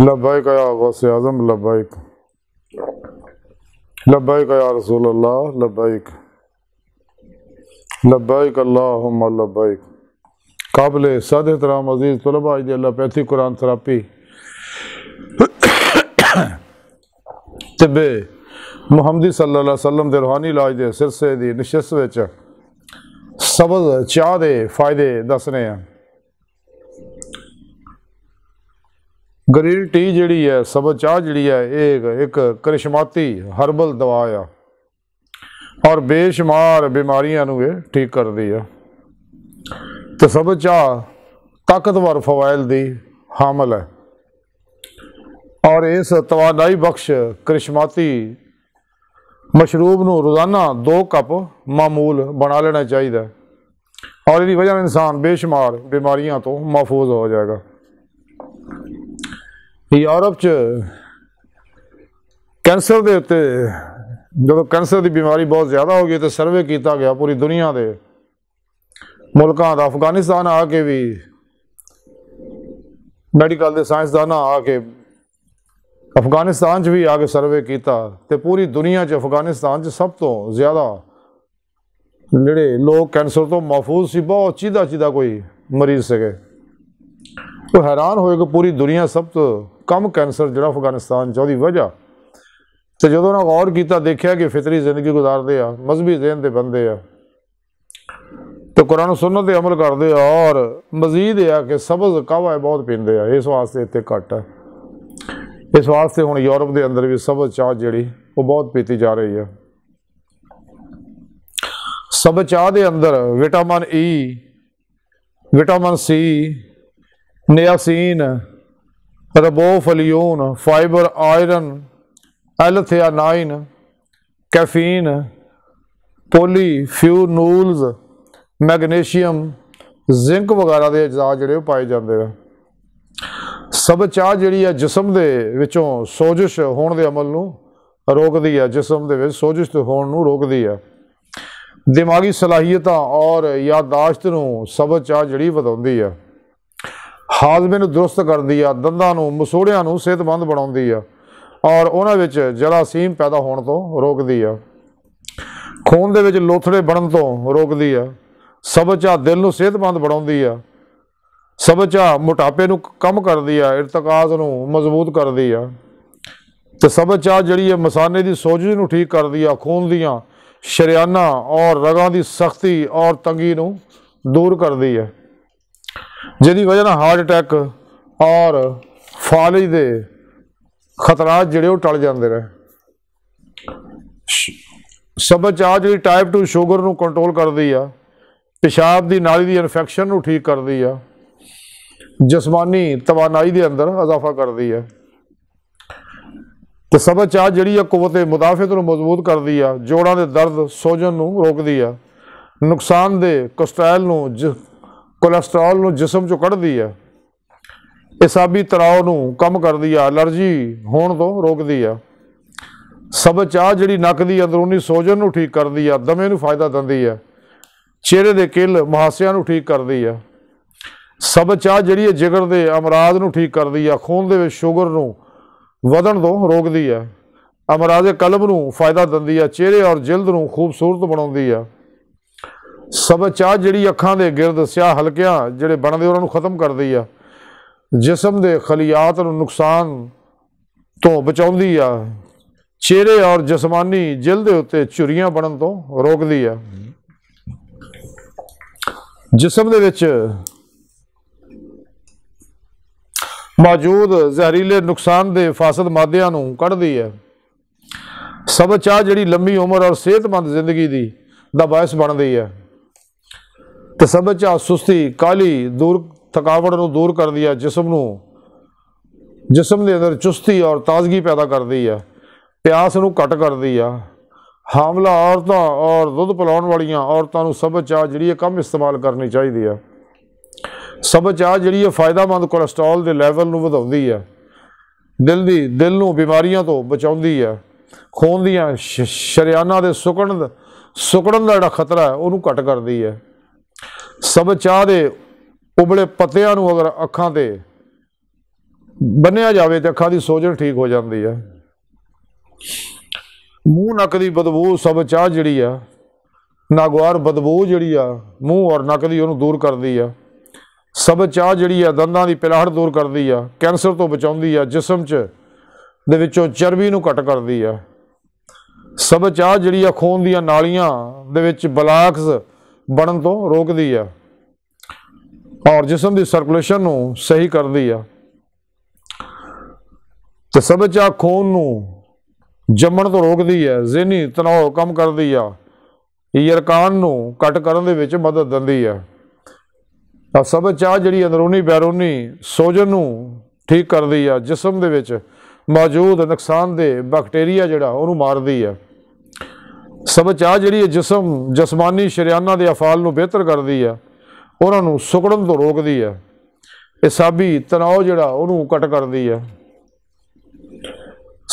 लबाई का या गौस आज़म लबाई का या रसूल अल्लाह लब्बैक लब्बैक अल्लाहुम लब्बैक काबिल सद एहतराम अजीज़ तलबा जी अल्लाह पैथी कुरान थेरापी तिब्बे मुहम्मदी अलैहि वसल्लम दे रूहानी इलाज दे सिरसे दी निशस्त विच सबज चाह दे फायदे दस्सने हैं ਗਰੀਲ ਟੀ ਜਿਹੜੀ ਹੈ ਸਬਜ਼ ਚਾਹ ਜਿਹੜੀ ਹੈ ਇਹ ਇੱਕ ਕ੍ਰਿਸ਼ਮਾਤੀ ਹਰਬਲ ਦਵਾ ਆ ਔਰ ਬੇਸ਼ੁਮਾਰ ਬਿਮਾਰੀਆਂ ਨੂੰ ਇਹ ਠੀਕ ਕਰਦੀ ਆ ਤੇ ਸਬਜ਼ ਚਾਹ ਤਾਕਤਵਰ ਫਵਾਇਲ ਦੀ ਹਾਮਲ ਹੈ ਔਰ ਇਸ ਤਵਾਨਾਈ ਬਖਸ਼ ਕ੍ਰਿਸ਼ਮਾਤੀ ਮਸ਼ਰੂਬ ਨੂੰ ਰੋਜ਼ਾਨਾ 2 ਕੱਪ ਮਾਮੂਲ ਬਣਾ ਲੈਣਾ ਚਾਹੀਦਾ ਔਰ ਇਹਦੀ ਵਜ੍ਹਾ ਨਾਲ ਇਨਸਾਨ ਬੇਸ਼ੁਮਾਰ ਬਿਮਾਰੀਆਂ ਤੋਂ ਮਹਫੂਜ਼ ਹੋ ਜਾਏਗਾ ਯੂਰਪ 'ਚ ਕੈਂਸਰ ਦੇ ਉੱਤੇ ਜਦੋਂ ਕੈਂਸਰ ਦੀ ਬਿਮਾਰੀ ਬਹੁਤ ਜ਼ਿਆਦਾ ਹੋ ਗਈ ਤੇ ਸਰਵੇ ਕੀਤਾ ਗਿਆ ਪੂਰੀ ਦੁਨੀਆ ਦੇ ਮੁਲਕਾਂ ਦਾ ਅਫਗਾਨਿਸਤਾਨ ਆ ਕੇ ਵੀ ਮੈਡੀਕਲ ਦੇ ਸਾਇੰਸਦਾਨਾਂ ਆ ਕੇ ਅਫਗਾਨਿਸਤਾਨ 'ਚ ਵੀ ਆ ਕੇ ਸਰਵੇ ਕੀਤਾ ਤੇ ਪੂਰੀ ਦੁਨੀਆ 'ਚ ਅਫਗਾਨਿਸਤਾਨ 'ਚ ਸਭ ਤੋਂ ਜ਼ਿਆਦਾ ਜਿਹੜੇ ਲੋਕ ਕੈਂਸਰ ਤੋਂ ਮਹਿਫੂਜ਼ ਸੀ ਬਹੁਤ ਚੀਦਾ ਚੀਦਾ ਕੋਈ ਮਰੀਜ਼ ਸਗੇ ਤੋ ਹੈਰਾਨ ਹੋਏ ਕਿ ਪੂਰੀ ਦੁਨੀਆ ਸਭ ਤੋਂ ਕਮ ਕੈਂਸਰ ਜਿਹੜਾ ਅਫਗਾਨਿਸਤਾਨ ਚ ਉਹਦੀ ਵਜ੍ਹਾ ਤੇ ਜਦੋਂ ਉਹਨਾਂ ਗੌਰ ਕੀਤਾ ਦੇਖਿਆ ਕਿ ਫਿਤਰੀ ਜ਼ਿੰਦਗੀ ਗੁਜ਼ਾਰਦੇ ਆ ਮਜ਼ਬੀ ਜ਼ਿਹਨ ਦੇ ਬੰਦੇ ਆ ਤੇ ਕੁਰਾਨ ਸੁਨਨਤ ਤੇ ਅਮਲ ਕਰਦੇ ਆ ਔਰ ਮਜ਼ੀਦ ਆ ਕਿ ਸਬਜ਼ ਕਾਵਾ ਬਹੁਤ ਪੀਂਦੇ ਆ ਇਸ ਵਾਸਤੇ ਇੱਥੇ ਘਟ ਆ ਇਸ ਵਾਸਤੇ ਹੁਣ ਯੂਰਪ ਦੇ ਅੰਦਰ ਵੀ ਸਬਜ਼ ਚਾਹ ਜਿਹੜੀ ਉਹ ਬਹੁਤ ਪੀਤੀ ਜਾ ਰਹੀ ਆ ਸਬਜ਼ ਚਾਹ ਦੇ ਅੰਦਰ vitamin E e, vitamin C niacin riboflavin fibre iron L theanine caffeine polyphenols magnesium zinc ਵਗੈਰਾ ਦੇ ਅਜਜ਼ਾ ਜਿਹੜੇ ਉਹ ਪਾਏ ਜਾਂਦੇ ਆ ਸਭ ਚਾਹ ਜਿਹੜੀ ਆ ਜਿਸਮ ਦੇ ਵਿੱਚੋਂ ਸੋਜਿਸ਼ ਹੋਣ ਦੇ ਅਮਲ ਨੂੰ ਰੋਕਦੀ ਆ ਜਿਸਮ ਦੇ ਵਿੱਚ ਸੋਜਿਸ਼ ਤੋਂ ਹੋਣ ਨੂੰ ਰੋਕਦੀ ਆ ਦਿਮਾਗੀ ਸਲਾਹੀਅਤਾਂ ਔਰ ਯਾਦਾਸ਼ਤ ਨੂੰ ਸਭ ਚਾਹ ਜਿਹੜੀ ਵਧਾਉਂਦੀ ਆ ਹਾਜ਼ਮੇ ਨੂੰ ਦਰਸਤ ਕਰਦੀ ਆ ਦੰਦਾਂ ਨੂੰ ਮਸੋੜਿਆਂ ਨੂੰ ਸਿਹਤਮੰਦ ਬਣਾਉਂਦੀ ਆ ਔਰ ਉਹਨਾਂ ਵਿੱਚ ਜਰਾਸੀਮ ਪੈਦਾ ਹੋਣ ਤੋਂ ਰੋਕਦੀ ਆ ਖੂਨ ਦੇ ਵਿੱਚ ਲੋਥੜੇ ਬਣਨ ਤੋਂ ਰੋਕਦੀ ਆ ਸਬਚਾ ਦਿਲ ਨੂੰ ਸਿਹਤਮੰਦ ਬਣਾਉਂਦੀ ਆ ਸਬਚਾ ਮੋਟਾਪੇ ਨੂੰ ਕਮ ਕਰਦੀ ਆ ਇਰਤਕਾਜ਼ ਨੂੰ ਮਜ਼ਬੂਤ ਕਰਦੀ ਆ ਤੇ ਸਬਚਾ ਜਿਹੜੀ ਹੈ ਮਸਾਨੇ ਦੀ ਸੋਜਸ਼ ਨੂੰ ਠੀਕ ਕਰਦੀ ਆ ਖੂਨ ਦੀਆਂ ਸ਼ਰਿਆਨਾ ਔਰ ਰਗਾਂ ਦੀ ਸਖਤੀ ਔਰ ਤੰਗੀ ਨੂੰ ਦੂਰ ਕਰਦੀ ਹੈ ਜਿਹਦੀ ਵਜ੍ਹਾ ਨਾਲ ਹਾਰਟ ਅਟੈਕ ਔਰ ਫਾਲਜ ਦੇ ਖਤਰਾ ਜਿਹੜੇ ਉਹ ਟਲ ਜਾਂਦੇ ਰਹੇ ਸਬਜ ਆ ਜਿਹੜੀ ਟਾਈਪ 2 ਸ਼ੂਗਰ ਨੂੰ ਕੰਟਰੋਲ ਕਰਦੀ ਆ ਪਿਸ਼ਾਬ ਦੀ ਨਾਲੀ ਦੀ ਇਨਫੈਕਸ਼ਨ ਨੂੰ ਠੀਕ ਕਰਦੀ ਆ ਜਸਮਾਨੀ ਤਵਾਨਾਈ ਦੇ ਅੰਦਰ ਅਜ਼ਾਫਾ ਕਰਦੀ ਆ ਤੇ ਸਬਜ ਆ ਜਿਹੜੀ ਆ ਦੇ ਮੁਦਾਫਤ ਨੂੰ ਮਜ਼ਬੂਤ ਕਰਦੀ ਆ ਜੋੜਾਂ ਦੇ ਦਰਦ ਸੋਜਨ ਨੂੰ ਰੋਕਦੀ ਆ ਨੁਕਸਾਨ ਦੇ ਕੋਸਟਾਈਲ ਨੂੰ ਕੋਲੇਸਟ੍ਰੋਲ ਨੂੰ ਜਿਸਮ ਚੋਂ ਕੱਢਦੀ ਆ ਇਸਾਬੀ ਤਰਾਉ ਨੂੰ ਕੰਮ ਕਰਦੀ ਆ ਅਲਰਜੀ ਹੋਣ ਤੋਂ ਰੋਕਦੀ ਆ ਸਬਜ ਚਾਹ ਜਿਹੜੀ ਨੱਕ ਦੀ ਅੰਦਰੂਨੀ ਸੋਜਨ ਨੂੰ ਠੀਕ ਕਰਦੀ ਆ ਦਮੇ ਨੂੰ ਫਾਇਦਾ ਦਿੰਦੀ ਆ ਚਿਹਰੇ ਦੇ ਕਿਲ ਮਹਾਸਿਆਂ ਨੂੰ ਠੀਕ ਕਰਦੀ ਆ ਸਬਜ ਚਾਹ ਜਿਹੜੀ ਹੈ ਜਿਗਰ ਦੇ ਅਮਰਾਜ਼ ਨੂੰ ਠੀਕ ਕਰਦੀ ਆ ਖੂਨ ਦੇ ਵਿੱਚ ਸ਼ੂਗਰ ਨੂੰ ਵਧਣ ਤੋਂ ਰੋਕਦੀ ਆ ਅਮਰਾਜ਼ ਕਲਬ ਨੂੰ ਫਾਇਦਾ ਦਿੰਦੀ ਆ ਚਿਹਰੇ ਔਰ ਜਿਲਦ ਨੂੰ ਖੂਬਸੂਰਤ ਬਣਾਉਂਦੀ ਆ ਸਭ ਚਾਹ ਜਿਹੜੀ ਅੱਖਾਂ ਦੇ ਗਿਰਦ ਸਿਆ ਹਲਕਿਆਂ ਜਿਹੜੇ ਬਣਦੇ ਉਹਨਾਂ ਨੂੰ ਖਤਮ ਕਰਦੀ ਆ ਜਿਸਮ ਦੇ ਖਲੀਆਤ ਨੂੰ ਨੁਕਸਾਨ ਤੋਂ ਬਚਾਉਂਦੀ ਆ ਚਿਹਰੇ ਔਰ ਜਸਮਾਨੀ ਜਿਲ ਦੇ ਉੱਤੇ ਚੁਰੀਆਂ ਬਣਨ ਤੋਂ ਰੋਕਦੀ ਆ ਜਿਸਮ ਦੇ ਵਿੱਚ ਮੌਜੂਦ ਜ਼ਹਿਰੀਲੇ ਨੁਕਸਾਨ ਦੇ ਫਾਸਦ ਮਾਦਿਆਂ ਨੂੰ ਕੱਢਦੀ ਹੈ ਸਭ ਚਾਹ ਜਿਹੜੀ ਲੰਮੀ ਉਮਰ ਔਰ ਸਿਹਤਮੰਦ ਜ਼ਿੰਦਗੀ ਦੀ ਦਾ ਬਾਇਸ ਬਣਦੀ ਹੈ ਤਸਬਚਾ ਸੁਸਤੀ ਕਾਲੀ ਦੂਰ ਥਕਾਵਟ ਨੂੰ ਦੂਰ ਕਰਦੀ ਹੈ ਜਿਸਮ ਨੂੰ ਜਿਸਮ ਦੇ ਅੰਦਰ ਚੁਸਤੀ ਔਰ ਤਾਜ਼ਗੀ ਪੈਦਾ ਕਰਦੀ ਹੈ ਪਿਆਸ ਨੂੰ ਘਟ ਕਰਦੀ ਆ ਹਾਮਲਾ ਔਰਤਾਂ ਔਰ ਦੁੱਧ ਪਿਲਾਉਣ ਵਾਲੀਆਂ ਔਰਤਾਂ ਨੂੰ ਸਬਜ਼ ਜਿਹੜੀ ਇਹ ਕਮ ਇਸਤੇਮਾਲ ਕਰਨੀ ਚਾਹੀਦੀ ਆ ਸਬਜ਼ ਜਿਹੜੀ ਇਹ ਫਾਇਦਾਮੰਦ ਕੋਲੇਸਟ੍ਰੋਲ ਦੇ ਲੈਵਲ ਨੂੰ ਵਧਾਉਂਦੀ ਆ ਦਿਲ ਦੀ ਦਿਲ ਨੂੰ ਬਿਮਾਰੀਆਂ ਤੋਂ ਬਚਾਉਂਦੀ ਆ ਖੂਨ ਦੀਆਂ ਸ਼ਰੀਆਨਾ ਦੇ ਸੁਕਣ ਸੁਕੜਨ ਦਾ ਜਿਹੜਾ ਖਤਰਾ ਹੈ ਉਹਨੂੰ ਘਟ ਕਰਦੀ ਹੈ ਸਭ ਚਾਹ ਦੇ ਉਬਲੇ ਪੱਤਿਆਂ ਨੂੰ ਅਗਰ ਅੱਖਾਂ ਤੇ ਬੰਨਿਆ ਜਾਵੇ ਤੇ ਅੱਖਾਂ ਦੀ ਸੋਜਣ ਠੀਕ ਹੋ ਜਾਂਦੀ ਹੈ ਮੂੰਹ ਨੱਕ ਦੀ ਬਦਬੂ ਸਭ ਚਾਹ ਜਿਹੜੀ ਆ ਨਾਗਵਾਰ ਬਦਬੂ ਜਿਹੜੀ ਆ ਮੂੰਹ ਔਰ ਨੱਕ ਦੀ ਉਹਨੂੰ ਦੂਰ ਕਰਦੀ ਆ ਸਭ ਚਾਹ ਜਿਹੜੀ ਆ ਦੰਦਾਂ ਦੀ ਪਿਲਾਹੜ ਦੂਰ ਕਰਦੀ ਆ ਕੈਂਸਰ ਤੋਂ ਬਚਾਉਂਦੀ ਆ ਜਿਸਮ 'ਚ ਦੇ ਵਿੱਚੋਂ ਚਰਬੀ ਨੂੰ ਘਟ ਕਰਦੀ ਆ ਸਭ ਚਾਹ ਜਿਹੜੀ ਆ ਖੂਨ ਦੀਆਂ ਨਾਲੀਆਂ ਦੇ ਵਿੱਚ ਬਲਾਕਸ ਬਣਨ ਤੋਂ ਰੋਕਦੀ ਆ ਔਰ ਜਿਸਮ ਦੀ ਸਰਕੂਲੇਸ਼ਨ ਨੂੰ ਸਹੀ ਕਰਦੀ ਆ ਤੇ ਸਭਚਾ ਖੂਨ ਨੂੰ ਜੰਮਣ ਤੋਂ ਰੋਕਦੀ ਆ ਜ਼ਿਹਨੀ ਤਣਾਅ ਕਮ ਕਰਦੀ ਆ ਯਰਕਾਨ ਨੂੰ ਕੱਟ ਕਰਨ ਦੇ ਵਿੱਚ ਮਦਦ ਦਿੰਦੀ ਆ ਤਾਂ ਸਭ ਜਿਹੜੀ ਅੰਦਰੂਨੀ ਬੈਰੂਨੀ ਸੋਜਨ ਨੂੰ ਠੀਕ ਕਰਦੀ ਆ ਜਿਸਮ ਦੇ ਵਿੱਚ ਮੌਜੂਦ ਨੁਕਸਾਨ ਦੇ ਬੈਕਟੀਰੀਆ ਜਿਹੜਾ ਉਹਨੂੰ ਮਾਰਦੀ ਆ ਸਬਚ ਆ ਜਿਹੜੀ ਇਹ ਜਿਸਮ ਜਸਮਾਨੀ ਸ਼ਰੀਆਨਾ ਦੇ ਅਫਾਲ ਨੂੰ ਬਿਹਤਰ ਕਰਦੀ ਆ ਉਹਨਾਂ ਨੂੰ ਸੁਕੜਨ ਤੋਂ ਰੋਕਦੀ ਆ ਇਹ ਸਾਬੀ ਤਣਾਅ ਜਿਹੜਾ ਉਹਨੂੰ ਕੱਟ ਕਰਦੀ ਆ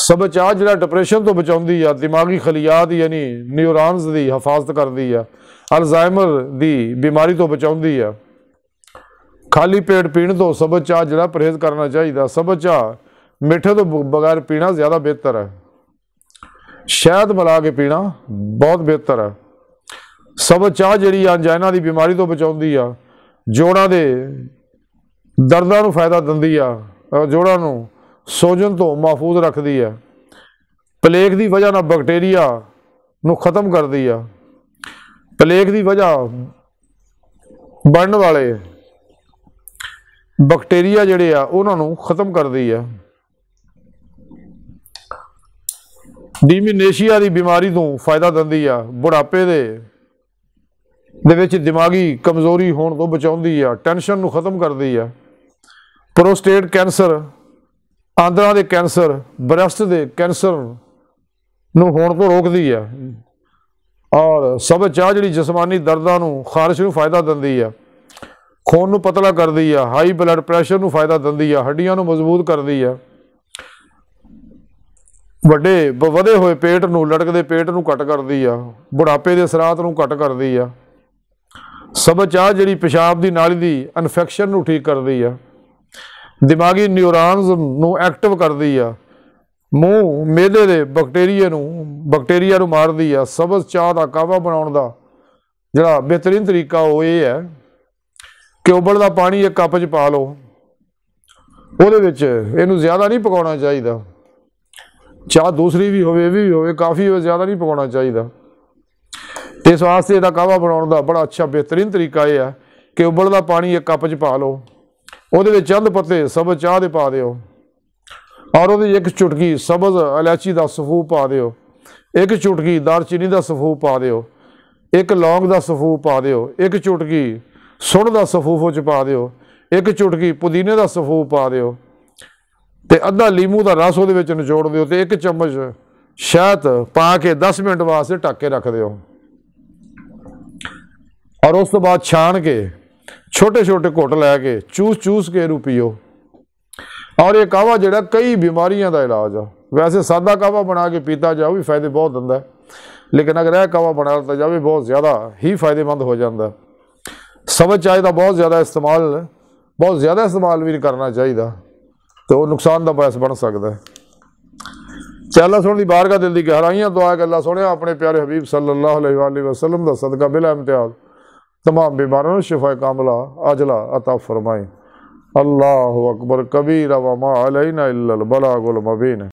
ਸਬਚ ਆ ਜਿਹੜਾ ਡਿਪਰੈਸ਼ਨ ਤੋਂ ਬਚਾਉਂਦੀ ਆ ਦਿਮਾਗੀ ਖਲੀਆਤ ਯਾਨੀ ਨਿਊਰੋਨਸ ਦੀ ਹਿਫਾਜ਼ਤ ਕਰਦੀ ਆ ਅਲਜ਼ਾਈਮਰ ਦੀ ਬਿਮਾਰੀ ਤੋਂ ਬਚਾਉਂਦੀ ਆ ਖਾਲੀ ਪੇਟ ਪੀਣ ਤੋਂ ਸਬਚ ਆ ਜਿਹੜਾ ਪਰਹੇਜ਼ ਕਰਨਾ ਚਾਹੀਦਾ ਸਬਚ ਆ ਮਿੱਠੇ ਤੋਂ ਬਗੈਰ ਪੀਣਾ ਜ਼ਿਆਦਾ ਬਿਹਤਰ ਹੈ ਸ਼ਹਿਦ ਮਿਲਾ ਕੇ ਪੀਣਾ ਬਹੁਤ ਬਿਹਤਰ ਹੈ ਸਬਜ਼ ਚਾਹ ਜਿਹੜੀ ਅੰਜਾਇਨਾ ਦੀ ਬਿਮਾਰੀ ਤੋਂ ਬਚਾਉਂਦੀ ਆ ਜੋੜਾਂ ਦੇ ਦਰਦਾਂ ਨੂੰ ਫਾਇਦਾ ਦਿੰਦੀ ਆ ਜੋੜਾਂ ਨੂੰ ਸੋਜਨ ਤੋਂ ਮਹਿਫੂਜ਼ ਰੱਖਦੀ ਆ ਪਲੇਗ ਦੀ ਵਜ੍ਹਾ ਨਾਲ ਬੈਕਟੀਰੀਆ ਨੂੰ ਖਤਮ ਕਰਦੀ ਆ ਪਲੇਗ ਦੀ ਵਜ੍ਹਾ ਬਣਨ ਵਾਲੇ ਬੈਕਟੀਰੀਆ ਜਿਹੜੇ ਆ ਉਹਨਾਂ ਨੂੰ ਖਤਮ ਕਰਦੀ ਆ ਡਿਮਿਨੇਸ਼ੀਆ ਦੀ ਬਿਮਾਰੀ ਤੋਂ ਫਾਇਦਾ ਦਿੰਦੀ ਆ ਬੁਢਾਪੇ ਦੇ ਦੇ ਵਿੱਚ ਦਿਮਾਗੀ ਕਮਜ਼ੋਰੀ ਹੋਣ ਤੋਂ ਬਚਾਉਂਦੀ ਆ ਟੈਨਸ਼ਨ ਨੂੰ ਖਤਮ ਕਰਦੀ ਆ ਪ੍ਰੋਸਟੇਟ ਕੈਂਸਰ ਆਂਦਰਾਂ ਦੇ ਕੈਂਸਰ ਬ੍ਰੈਸਟ ਦੇ ਕੈਂਸਰ ਨੂੰ ਹੋਣ ਤੋਂ ਰੋਕਦੀ ਆ ਔਰ ਸਭ ਚਾਹ ਜਿਹੜੀ ਜਸਮਾਨੀ ਦਰਦਾਂ ਨੂੰ ਖਾਰਸ਼ ਨੂੰ ਫਾਇਦਾ ਦਿੰਦੀ ਆ ਖੂਨ ਨੂੰ ਪਤਲਾ ਕਰਦੀ ਆ ਹਾਈ ਬਲੱਡ ਪ੍ਰੈਸ਼ਰ ਨੂੰ ਫਾਇਦਾ ਦਿੰਦੀ ਆ ਹੱਡੀਆਂ ਨੂੰ ਮਜ਼ਬੂਤ ਕਰਦੀ ਆ ਵੱਡੇ ਵਧੇ ਹੋਏ ਪੇਟ ਨੂੰ ਲੜਕਦੇ ਪੇਟ ਨੂੰ ਘਟ ਕਰਦੀ ਆ ਬੁਢਾਪੇ ਦੇ ਸਰਾਤ ਨੂੰ ਘਟ ਕਰਦੀ ਆ ਸਬਚ ਆ ਜਿਹੜੀ ਪਿਸ਼ਾਬ ਦੀ ਨਾਲੀ ਦੀ ਇਨਫੈਕਸ਼ਨ ਨੂੰ ਠੀਕ ਕਰਦੀ ਆ ਦਿਮਾਗੀ ਨਿਊਰੋਨਸ ਨੂੰ ਐਕਟਿਵ ਕਰਦੀ ਆ ਮੂੰਹ ਮੇਦੇ ਦੇ ਬੈਕਟੀਰੀਆ ਨੂੰ ਬੈਕਟੀਰੀਆ ਨੂੰ ਮਾਰਦੀ ਆ ਸਬਜ਼ ਚਾਹ ਦਾ ਕਾਵਾ ਬਣਾਉਣ ਦਾ ਜਿਹੜਾ ਬਿਹਤਰੀਨ ਤਰੀਕਾ ਉਹ ਇਹ ਹੈ ਕਿ ਦਾ ਪਾਣੀ ਇੱਕ ਕੱਪ 'ਚ ਪਾ ਲਓ ਉਹਦੇ ਵਿੱਚ ਇਹਨੂੰ ਜ਼ਿਆਦਾ ਨਹੀਂ ਪਕਾਉਣਾ ਚਾਹੀਦਾ ਚਾਹ ਦੂਸਰੀ ਵੀ ਹੋਵੇ ਵੀ ਹੋਵੇ ਕਾਫੀ ਹੋਵੇ ਜ਼ਿਆਦਾ ਨਹੀਂ ਪਕਾਉਣਾ ਚਾਹੀਦਾ ਤੇ ਇਸ ਵਾਸਤੇ ਇਹਦਾ ਕਾਵਾ ਬਣਾਉਣ ਦਾ ਬੜਾ ਅੱਛਾ ਬਿਹਤਰੀਨ ਤਰੀਕਾ ਇਹ ਆ ਕਿ ਉਬਲਦਾ ਪਾਣੀ ਇੱਕ ਕੱਪ 'ਚ ਪਾ ਲਓ ਉਹਦੇ ਵਿੱਚ ਚੰਦ ਪੱਤੇ ਸਬਜ਼ ਚਾਹ ਦੇ ਪਾ ਦਿਓ ਔਰ ਉਹਦੇ ਇੱਕ ਚੁਟਕੀ ਸਬਜ਼ ਇਲਾਚੀ ਦਾ ਸਫੂ ਪਾ ਦਿਓ ਇੱਕ ਚੁਟਕੀ ਦਾਰਚੀਨੀ ਦਾ ਸਫੂ ਪਾ ਦਿਓ ਇੱਕ ਲੌਂਗ ਦਾ ਸਫੂ ਪਾ ਦਿਓ ਇੱਕ ਚੁਟਕੀ ਸੁਣ ਦਾ ਉਹ ਵਿੱਚ ਪਾ ਦਿਓ ਇੱਕ ਚੁਟਕੀ ਪੁਦੀਨੇ ਦਾ ਸਫੂ ਪਾ ਦਿਓ ਤੇ ਅੱਧਾ ਲੀਮੂ ਦਾ ਰਸ ਉਹਦੇ ਵਿੱਚ ਨਿਚੋੜ ਦਿਓ ਤੇ ਇੱਕ ਚਮਚ ਸ਼ਹਿਦ ਪਾ ਕੇ 10 ਮਿੰਟ ਵਾਸਤੇ ਢੱਕ ਕੇ ਰੱਖ ਦਿਓ ਔਰ ਉਸ ਤੋਂ ਬਾਅਦ ਛਾਣ ਕੇ ਛੋਟੇ ਛੋਟੇ ਘੁੱਟ ਲੈ ਕੇ ਚੂਸ ਚੂਸ ਕੇ ਰੂ ਪੀਓ ਔਰ ਇਹ ਕਾਵਾ ਜਿਹੜਾ ਕਈ ਬਿਮਾਰੀਆਂ ਦਾ ਇਲਾਜ ਆ ਵੈਸੇ ਸਾਦਾ ਕਾਵਾ ਬਣਾ ਕੇ ਪੀਤਾ ਜਾਓ ਵੀ ਫਾਇਦੇ ਬਹੁਤ ਦਿੰਦਾ ਹੈ ਲੇਕਿਨ ਅਗਰ ਇਹ ਕਾਵਾ ਬਣਾ ਲਿਆ ਜਾਵੇ ਬਹੁਤ ਜ਼ਿਆਦਾ ਹੀ ਫਾਇਦੇਮੰਦ ਹੋ ਜਾਂਦਾ ਸਬਜ਼ ਚਾਹ ਦਾ ਬਹੁਤ ਜ਼ਿਆਦਾ ਇਸਤੇਮਾਲ ਬਹੁਤ ਜ਼ਿਆਦਾ ਇਸਤੇਮਾਲ ਵੀ ਕਰਨਾ ਚਾਹੀਦਾ तो वह नुकसान का बायस बन सद चैला सुन दार का दिल की गहराइया दुआ गल सुने अपने प्यारे हबीब सल्लाह वसलम का सदका बिल इम्तियाज तमाम बीमारों शिफाए कामला अजला अता फरमाए अल्लाह अकबर कबीर वमा अलैना इल्ल बला गुल मबीन